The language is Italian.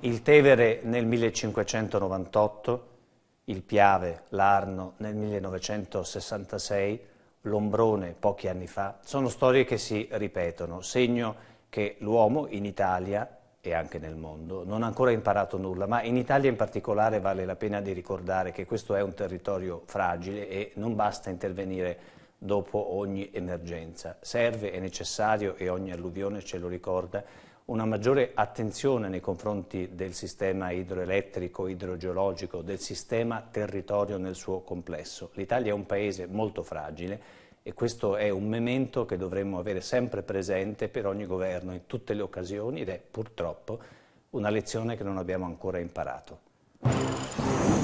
il Tevere nel 1598, il Piave, l'Arno nel 1966, l'Ombrone pochi anni fa, sono storie che si ripetono, segno che l'uomo in Italia e anche nel mondo non ha ancora imparato nulla, ma in Italia in particolare vale la pena di ricordare che questo è un territorio fragile e non basta intervenire dopo ogni emergenza. Serve, è necessario e ogni alluvione ce lo ricorda una maggiore attenzione nei confronti del sistema idroelettrico, idrogeologico, del sistema territorio nel suo complesso. L'Italia è un paese molto fragile e questo è un memento che dovremmo avere sempre presente per ogni governo in tutte le occasioni ed è purtroppo una lezione che non abbiamo ancora imparato.